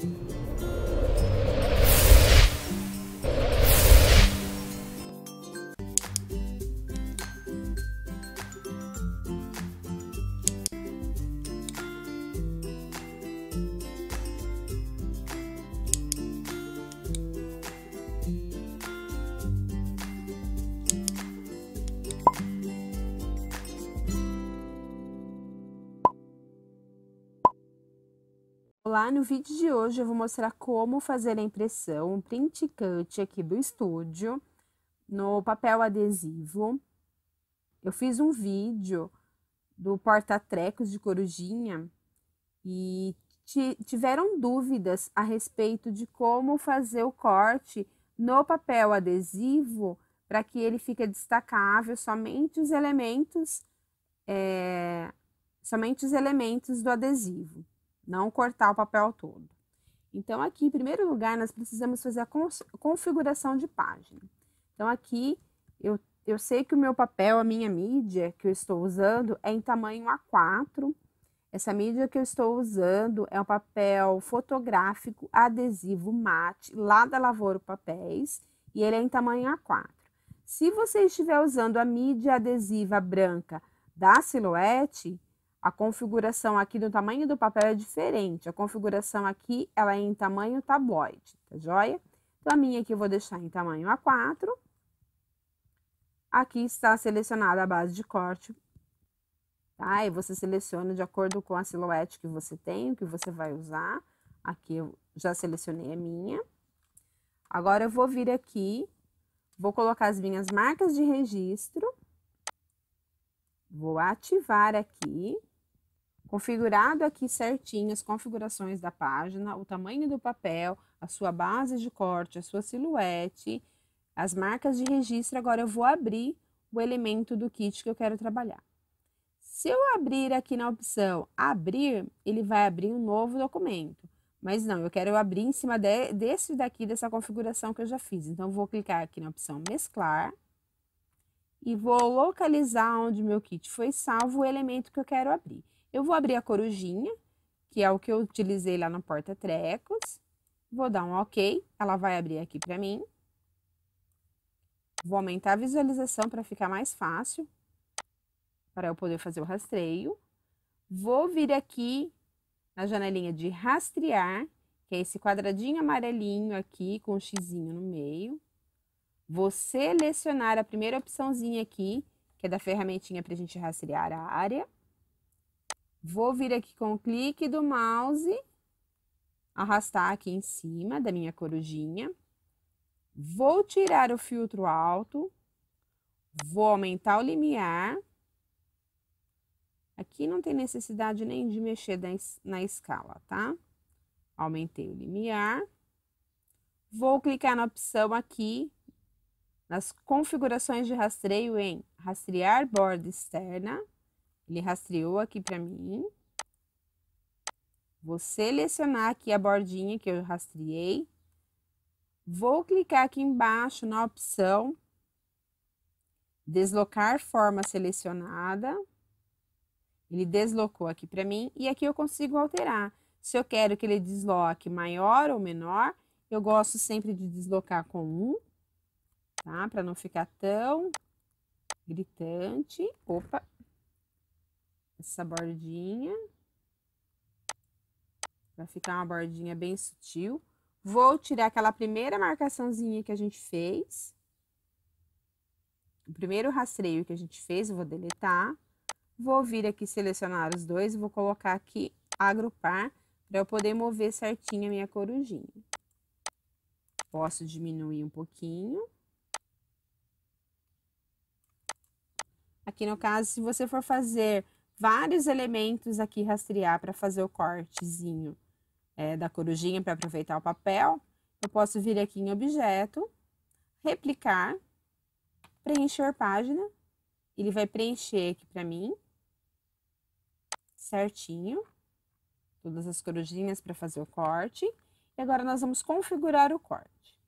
Thank you. Olá, no vídeo de hoje eu vou mostrar como fazer a impressão um print cut aqui do estúdio no papel adesivo. Eu fiz um vídeo do porta-trecos de corujinha e tiveram dúvidas a respeito de como fazer o corte no papel adesivo para que ele fique destacável somente os elementos, é, somente os elementos do adesivo não cortar o papel todo. Então, aqui, em primeiro lugar, nós precisamos fazer a configuração de página. Então, aqui, eu, eu sei que o meu papel, a minha mídia que eu estou usando é em tamanho A4. Essa mídia que eu estou usando é um papel fotográfico adesivo mate, lá da Lavoro Papéis, e ele é em tamanho A4. Se você estiver usando a mídia adesiva branca da Silhouette, a configuração aqui do tamanho do papel é diferente. A configuração aqui, ela é em tamanho tabloide, tá joia? Então, a minha aqui eu vou deixar em tamanho A4. Aqui está selecionada a base de corte, tá? E você seleciona de acordo com a silhuete que você tem, o que você vai usar. Aqui eu já selecionei a minha. Agora, eu vou vir aqui, vou colocar as minhas marcas de registro. Vou ativar aqui Configurado aqui certinho as configurações da página, o tamanho do papel, a sua base de corte, a sua silhuete, as marcas de registro, agora eu vou abrir o elemento do kit que eu quero trabalhar. Se eu abrir aqui na opção abrir, ele vai abrir um novo documento. Mas não, eu quero abrir em cima de, desse daqui, dessa configuração que eu já fiz. Então, vou clicar aqui na opção mesclar e vou localizar onde meu kit foi salvo o elemento que eu quero abrir. Eu vou abrir a corujinha, que é o que eu utilizei lá na porta trecos. Vou dar um OK, ela vai abrir aqui para mim. Vou aumentar a visualização para ficar mais fácil, para eu poder fazer o rastreio. Vou vir aqui na janelinha de rastrear, que é esse quadradinho amarelinho aqui com um xizinho no meio. Vou selecionar a primeira opçãozinha aqui, que é da ferramentinha para a gente rastrear a área. Vou vir aqui com o clique do mouse, arrastar aqui em cima da minha corujinha. Vou tirar o filtro alto, vou aumentar o limiar. Aqui não tem necessidade nem de mexer na escala, tá? Aumentei o limiar. Vou clicar na opção aqui, nas configurações de rastreio em rastrear borda externa. Ele rastreou aqui para mim. Vou selecionar aqui a bordinha que eu rastreei. Vou clicar aqui embaixo na opção deslocar forma selecionada. Ele deslocou aqui para mim e aqui eu consigo alterar. Se eu quero que ele desloque maior ou menor, eu gosto sempre de deslocar com 1, um, tá? Para não ficar tão gritante. Opa, essa bordinha. Vai ficar uma bordinha bem sutil. Vou tirar aquela primeira marcaçãozinha que a gente fez. O primeiro rastreio que a gente fez, eu vou deletar. Vou vir aqui selecionar os dois e vou colocar aqui agrupar para eu poder mover certinho a minha corujinha. Posso diminuir um pouquinho. Aqui no caso, se você for fazer vários elementos aqui rastrear para fazer o cortezinho é, da corujinha para aproveitar o papel. Eu posso vir aqui em objeto, replicar, preencher página. Ele vai preencher aqui para mim, certinho, todas as corujinhas para fazer o corte. E agora nós vamos configurar o corte.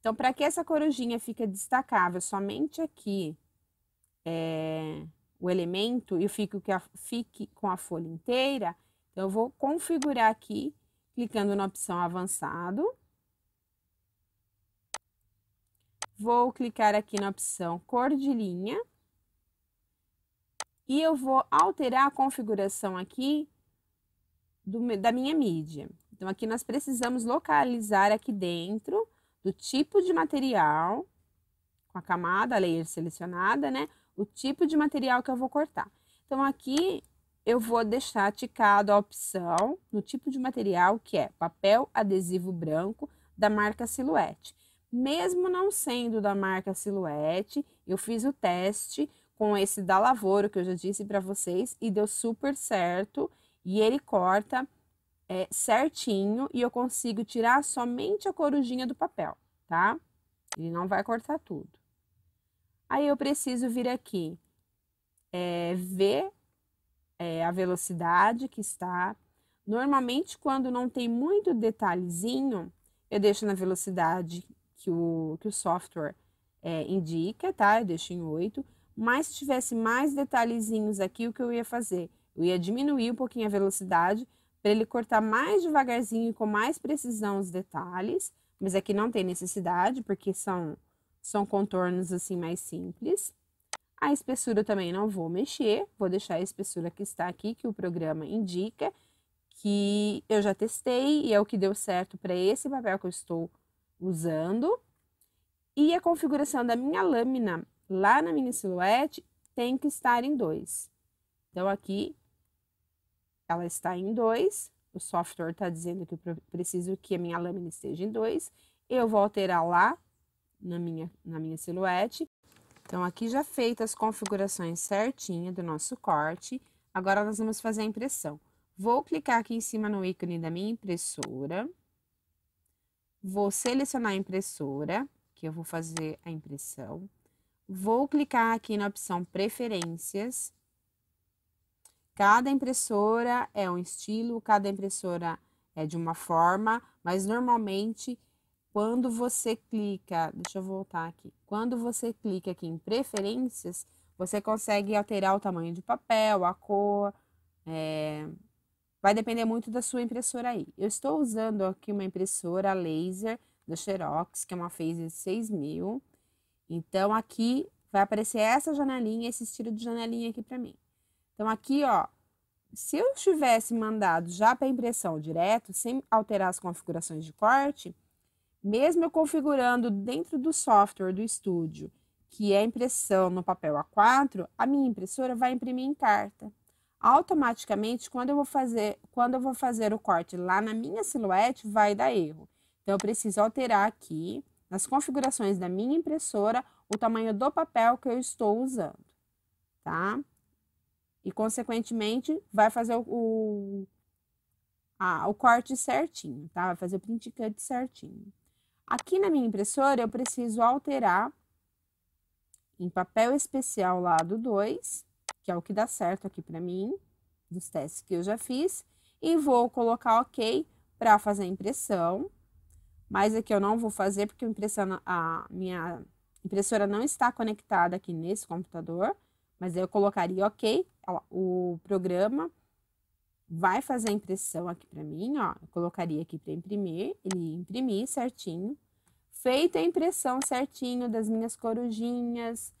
Então, para que essa corujinha fique destacável somente aqui, é, o elemento e fico que fique com a folha inteira, então eu vou configurar aqui, clicando na opção avançado. Vou clicar aqui na opção cor de linha. E eu vou alterar a configuração aqui do, da minha mídia. Então, aqui nós precisamos localizar aqui dentro do tipo de material com a camada, a layer selecionada, né? O tipo de material que eu vou cortar. Então, aqui eu vou deixar ticado a opção no tipo de material que é papel adesivo branco da marca Silhouette. Mesmo não sendo da marca Silhouette, eu fiz o teste com esse da Lavoro que eu já disse para vocês e deu super certo e ele corta é, certinho e eu consigo tirar somente a corujinha do papel, tá? Ele não vai cortar tudo. Aí eu preciso vir aqui é, ver é, a velocidade que está. Normalmente, quando não tem muito detalhezinho, eu deixo na velocidade que o, que o software é, indica, tá? Eu deixo em 8. Mas se tivesse mais detalhezinhos aqui, o que eu ia fazer? Eu ia diminuir um pouquinho a velocidade para ele cortar mais devagarzinho e com mais precisão os detalhes. Mas aqui não tem necessidade, porque são são contornos assim mais simples. A espessura também não vou mexer, vou deixar a espessura que está aqui, que o programa indica, que eu já testei e é o que deu certo para esse papel que eu estou usando. E a configuração da minha lâmina lá na minha silhuete tem que estar em 2. Então, aqui ela está em 2, o software está dizendo que eu preciso que a minha lâmina esteja em 2. Eu vou alterar lá na minha, na minha silhuete. Então, aqui já feitas as configurações certinha do nosso corte, agora nós vamos fazer a impressão. Vou clicar aqui em cima no ícone da minha impressora. Vou selecionar a impressora, que eu vou fazer a impressão. Vou clicar aqui na opção preferências. Cada impressora é um estilo, cada impressora é de uma forma, mas normalmente quando você clica, deixa eu voltar aqui. Quando você clica aqui em preferências, você consegue alterar o tamanho de papel, a cor. É... Vai depender muito da sua impressora aí. Eu estou usando aqui uma impressora laser da Xerox, que é uma Phaser 6000. Então, aqui vai aparecer essa janelinha, esse estilo de janelinha aqui para mim. Então, aqui, ó, se eu tivesse mandado já para impressão direto, sem alterar as configurações de corte, mesmo eu configurando dentro do software do estúdio, que é impressão no papel A4, a minha impressora vai imprimir em carta. Automaticamente, quando eu vou fazer, quando eu vou fazer o corte lá na minha silhuete, vai dar erro. Então, eu preciso alterar aqui, nas configurações da minha impressora, o tamanho do papel que eu estou usando, tá? E, consequentemente, vai fazer o, o, a, o corte certinho, tá? Vai fazer o print cut certinho. Aqui na minha impressora, eu preciso alterar em papel especial lado 2, que é o que dá certo aqui para mim, dos testes que eu já fiz, e vou colocar OK para fazer a impressão. Mas aqui eu não vou fazer porque a minha impressora não está conectada aqui nesse computador, mas eu colocaria OK, o programa vai fazer a impressão aqui para mim, ó. Eu colocaria aqui para imprimir, ele imprimir certinho. Feita a impressão certinho das minhas corujinhas,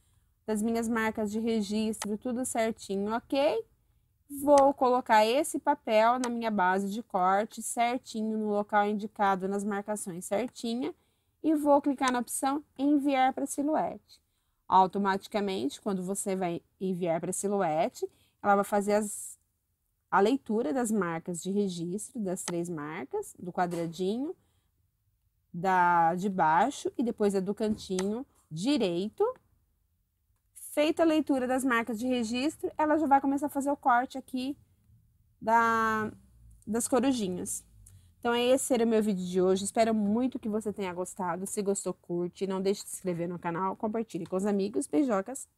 das minhas marcas de registro, tudo certinho, ok? Vou colocar esse papel na minha base de corte certinho, no local indicado, nas marcações certinha. E vou clicar na opção enviar para silhuete. Automaticamente, quando você vai enviar para silhuete, ela vai fazer as a leitura das marcas de registro das três marcas, do quadradinho, da de baixo e depois a do cantinho direito. Feita a leitura das marcas de registro, ela já vai começar a fazer o corte aqui da, das corujinhas. Então, esse era o meu vídeo de hoje. Espero muito que você tenha gostado. Se gostou, curte. Não deixe de se inscrever no canal. Compartilhe com os amigos. Beijocas!